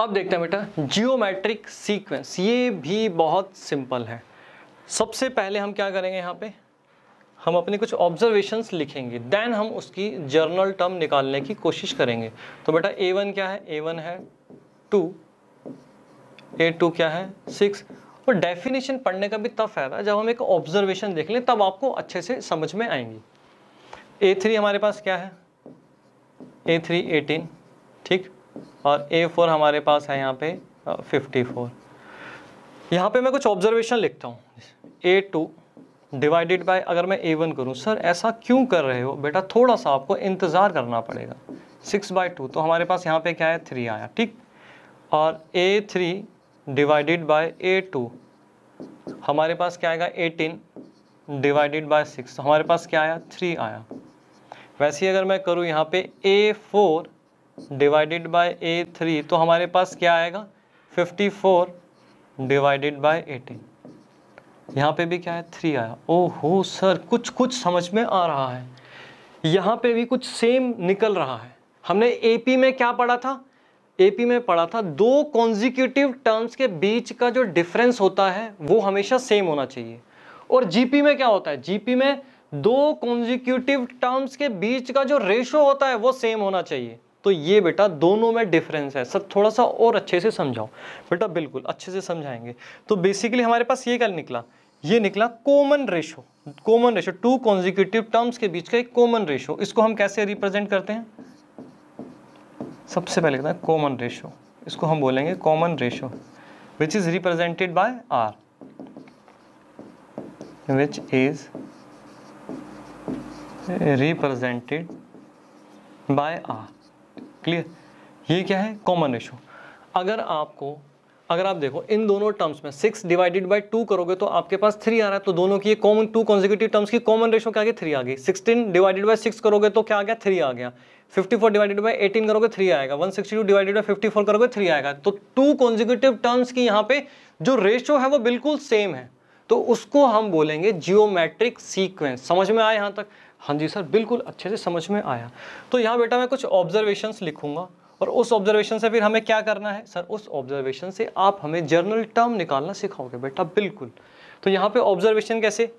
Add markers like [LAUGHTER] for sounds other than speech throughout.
अब देखते हैं बेटा जियोमेट्रिक सीक्वेंस ये भी बहुत सिंपल है सबसे पहले हम क्या करेंगे यहाँ पे हम अपने कुछ ऑब्जर्वेशंस लिखेंगे देन हम उसकी जर्नल टर्म निकालने की कोशिश करेंगे तो बेटा ए वन क्या है ए वन है टू ए टू क्या है सिक्स और डेफिनेशन पढ़ने का भी तब फ़ायदा जब हम एक ऑब्जर्वेशन देख लें तब आपको अच्छे से समझ में आएंगी ए थ्री हमारे पास क्या है ए थ्री एटीन ठीक और ए फोर हमारे पास है यहाँ पे फिफ्टी फोर यहाँ पर मैं कुछ ऑब्जर्वेशन लिखता हूँ ए टू डिवाइडेड बाई अगर मैं ए वन करूँ सर ऐसा क्यों कर रहे हो बेटा थोड़ा सा आपको इंतज़ार करना पड़ेगा सिक्स बाई टू तो हमारे पास यहाँ पे क्या है थ्री आया ठीक और A three divided by A two हमारे पास क्या आएगा एटीन डिवाइडेड बाई सिक्स हमारे पास क्या आया थ्री आया वैसे ही अगर मैं करूँ यहाँ पे A four divided by A three तो हमारे पास क्या आएगा fifty four divided by eighteen यहाँ पे भी क्या है थ्री आया ओहो सर कुछ कुछ समझ में आ रहा है यहाँ पे भी कुछ सेम निकल रहा है हमने एपी में क्या पढ़ा था एपी में पढ़ा था दो कॉन्जिक्यूटिव टर्म्स के बीच का जो डिफरेंस होता है वो हमेशा सेम होना चाहिए और जीपी में क्या होता है जीपी में दो कॉन्जिक्यूटिव टर्म्स के बीच का जो रेशो होता है वो सेम होना चाहिए तो ये बेटा दोनों में डिफरेंस है सब थोड़ा सा और अच्छे से समझाओ बेटा बिल्कुल अच्छे से समझाएंगे तो बेसिकली हमारे पास ये कल निकला ये निकला common ratio common ratio two consecutive terms के बीच का एक कॉमन रेशो इसको हम कैसे रिप्रेजेंट करते हैं सबसे पहले कहते हैं कॉमन रेशो इसको हम बोलेंगे common ratio which is represented by R which is represented by R clear ये क्या है कॉमन रेशो अगर आपको अगर आप देखो इन दोनों टर्म्स में सिक्स डिवाइडेड बाई टू करोगे तो आपके पास थ्री आ रहा है तो दोनों की कॉमन टू कॉन्जिक्यूटिव टर्म्स की कॉमन रेशो क्या आ थ्री आ गई सिक्सटीन डिवाइडेड बाई सिक्स करोगे तो क्या आ गया थ्री आ गया fifty four divided by eighteen करोगे थ्री आएगा one sixty two divided by fifty four करोगे थ्री आएगा तो टू कॉन्जिक्यूटिव टर्म्स की यहाँ पे जो रेशो है वो बिल्कुल सेम है तो उसको हम बोलेंगे जियोमेट्रिक सीक्वेंस समझ में आए यहाँ तक हाँ जी सर बिल्कुल अच्छे से समझ में आया तो यहाँ बेटा मैं कुछ ऑब्जर्वेशंस लिखूँगा और उस ऑब्जर्वेशन से फिर हमें क्या करना है सर उस ऑब्जर्वेशन से आप हमें जर्नल टर्म निकालना सिखाओगे बेटा बिल्कुल तो यहाँ पे ऑब्जर्वेशन कैसे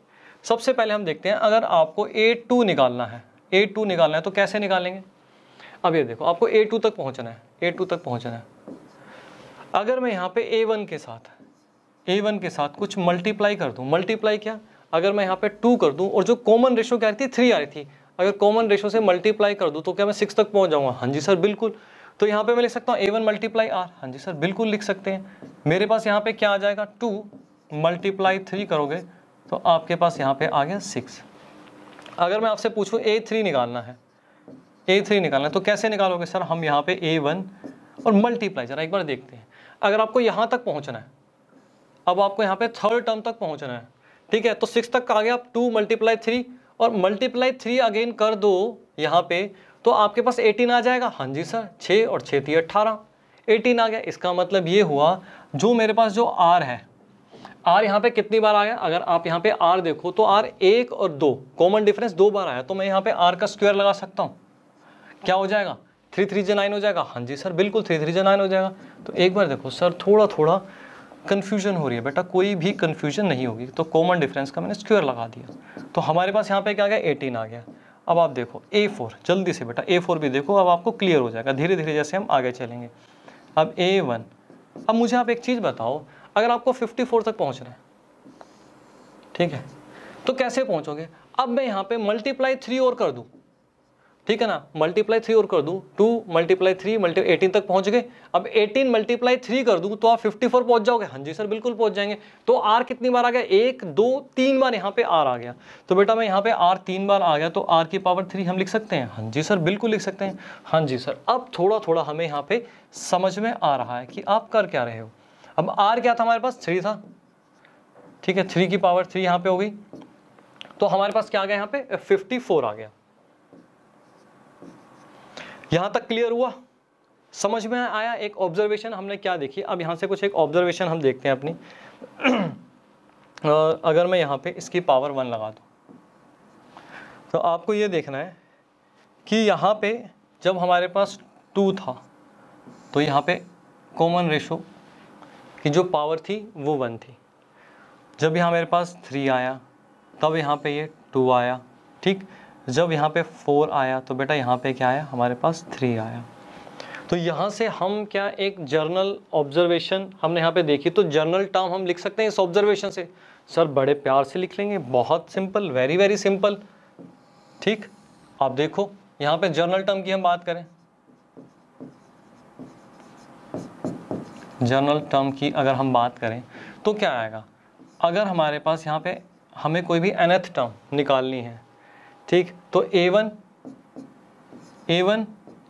सबसे पहले हम देखते हैं अगर आपको ए टू निकालना है ए टू निकालना है तो कैसे निकालेंगे अब ये देखो आपको ए टू तक पहुँचना है ए टू तक पहुँचना है अगर मैं यहाँ पे ए वन के साथ ए वन के साथ कुछ मल्टीप्लाई कर दूँ मल्टीप्लाई क्या अगर मैं यहाँ पे टू कर दूँ और जो कॉमन रेशो क्या रही थी थ्री आ रही थी अगर कॉमन रेशो से मल्टीप्लाई कर दूँ तो क्या मैं सिक्स तक पहुँच जाऊँगा हाँ जी सर बिल्कुल तो यहाँ पे मैं लिख सकता हूँ ए वन मल्टीप्लाई आर हाँ जी सर बिल्कुल लिख सकते हैं मेरे पास यहाँ पे क्या आ जाएगा टू मल्टीप्लाई थ्री करोगे तो आपके पास यहाँ पे आ गया सिक्स अगर मैं आपसे पूछूँ ए थ्री निकालना है ए थ्री निकालना है तो कैसे निकालोगे सर हम यहाँ पे ए वन और मल्टीप्लाई जरा एक बार देखते हैं अगर आपको यहाँ तक पहुँचना है अब आपको यहाँ पे थर्ड टर्म तक पहुँचना है ठीक है तो सिक्स तक का आ गया आप टू मल्टीप्लाई थ्री और मल्टीप्लाई थ्री अगेन कर दो यहाँ पे तो आपके पास एटीन आ जाएगा हाँ जी सर छः और छः थी अट्ठारह एटीन आ गया इसका मतलब ये हुआ जो मेरे पास जो आर है आर यहाँ पे कितनी बार गया अगर आप यहाँ पे आर देखो तो आर एक और दो कॉमन डिफरेंस दो बार आया तो मैं यहाँ पे आर का स्क्वायर लगा सकता हूँ क्या हो जाएगा थ्री थ्री जे नाइन हो जाएगा हाँ जी सर बिल्कुल थ्री थ्री जे नाइन हो जाएगा तो एक बार देखो सर थोड़ा थोड़ा कन्फ्यूजन हो रही है बेटा कोई भी कन्फ्यूजन नहीं होगी तो कॉमन डिफरेंस का मैंने स्क्वेयर लगा दिया तो हमारे पास यहाँ पे क्या आ गया एटीन आ गया अब आप देखो ए फोर जल्दी से बेटा ए फोर भी देखो अब आपको क्लियर हो जाएगा धीरे धीरे जैसे हम आगे चलेंगे अब ए वन अब मुझे आप एक चीज़ बताओ अगर आपको फिफ्टी फोर तक पहुँचना है ठीक है तो कैसे पहुँचोगे अब मैं यहाँ पर मल्टीप्लाई थ्री और कर दूँ ठीक है ना मल्टीप्लाई थ्री और कर दूं two multiply three multi eighteen तक पहुंच गए अब एटीन मल्टीप्लाई थ्री कर दूं तो आप फिफ्टी फोर पहुँच जाओगे हाँ जी सर बिल्कुल पहुंच जाएंगे तो आर कितनी बार आ गया एक दो तीन बार यहाँ पे आर आ गया तो बेटा मैं यहाँ पे आर तीन बार आ गया तो आर की पावर थ्री हम लिख सकते हैं हाँ जी सर बिल्कुल लिख सकते हैं हाँ जी सर अब थोड़ा थोड़ा हमें यहाँ पे समझ में आ रहा है कि आप कर क्या रहे हो अब आर क्या था हमारे पास थ्री था ठीक है थ्री की पावर थ्री यहाँ पे हो गई तो हमारे पास क्या आ गया यहाँ पे फिफ्टी फोर आ गया यहां तक क्लियर हुआ समझ में आया एक ऑब्जर्वेशन हमने क्या देखी अब यहां से कुछ एक ऑब्जर्वेशन हम देखते हैं अपनी [CLEARS THROAT] अगर मैं यहाँ पे इसकी पावर वन लगा दू तो आपको ये देखना है कि यहाँ पे जब हमारे पास टू था तो यहाँ पे कॉमन रेशो की जो पावर थी वो वन थी जब यहां मेरे पास थ्री आया तब यहाँ पे ये टू आया ठीक जब यहाँ पे फोर आया तो बेटा यहाँ पे क्या आया हमारे पास थ्री आया तो यहाँ से हम क्या एक जर्नल ऑब्जर्वेशन हमने यहाँ पे देखी तो जर्नल टर्म हम लिख सकते हैं इस ऑब्जर्वेशन से सर बड़े प्यार से लिख लेंगे बहुत सिंपल वेरी वेरी सिंपल ठीक आप देखो यहाँ पे जर्नल टर्म की हम बात करें जर्नल टर्म की अगर हम बात करें तो क्या आएगा अगर हमारे पास यहाँ पे हमें कोई भी एनथ टर्म निकालनी है ठीक तो A one A one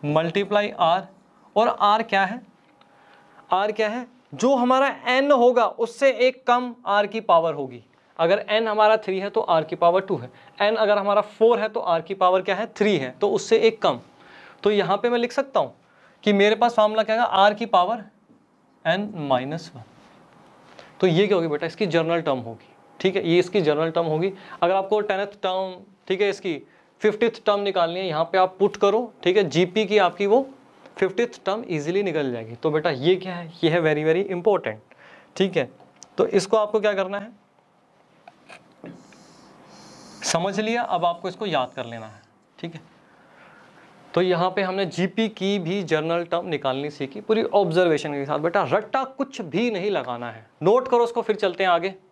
multiply R और आर क्या है आर क्या है जो हमारा एन होगा उससे एक कम आर की पावर होगी अगर एन हमारा थ्री है तो आर की पावर टू है एन अगर हमारा फोर है तो आर की पावर क्या है थ्री है तो उससे एक कम तो यहाँ पे मैं लिख सकता हूँ कि मेरे पास फॉर्मूला क्या है आर की पावर एन माइनस वन तो ये क्या होगी बेटा इसकी जर्नल टर्म होगी ठीक है ये इसकी जर्नल टर्म होगी अगर आपको टेंथ टर्म ठीक है इसकी फिफ्टिथ टर्म निकालनी है यहाँ पे आप पुट करो ठीक है जीपी की आपकी वो फिफ्टी टर्म इजीली निकल जाएगी तो बेटा ये क्या है ये है वेरी वेरी इंपॉर्टेंट ठीक है तो इसको आपको क्या करना है समझ लिया अब आपको इसको याद कर लेना है ठीक है तो यहाँ पे हमने जीपी की भी जर्नल टर्म निकालनी सीखी पूरी ऑब्जर्वेशन के साथ बेटा रट्टा कुछ भी नहीं लगाना है नोट करो उसको फिर चलते हैं आगे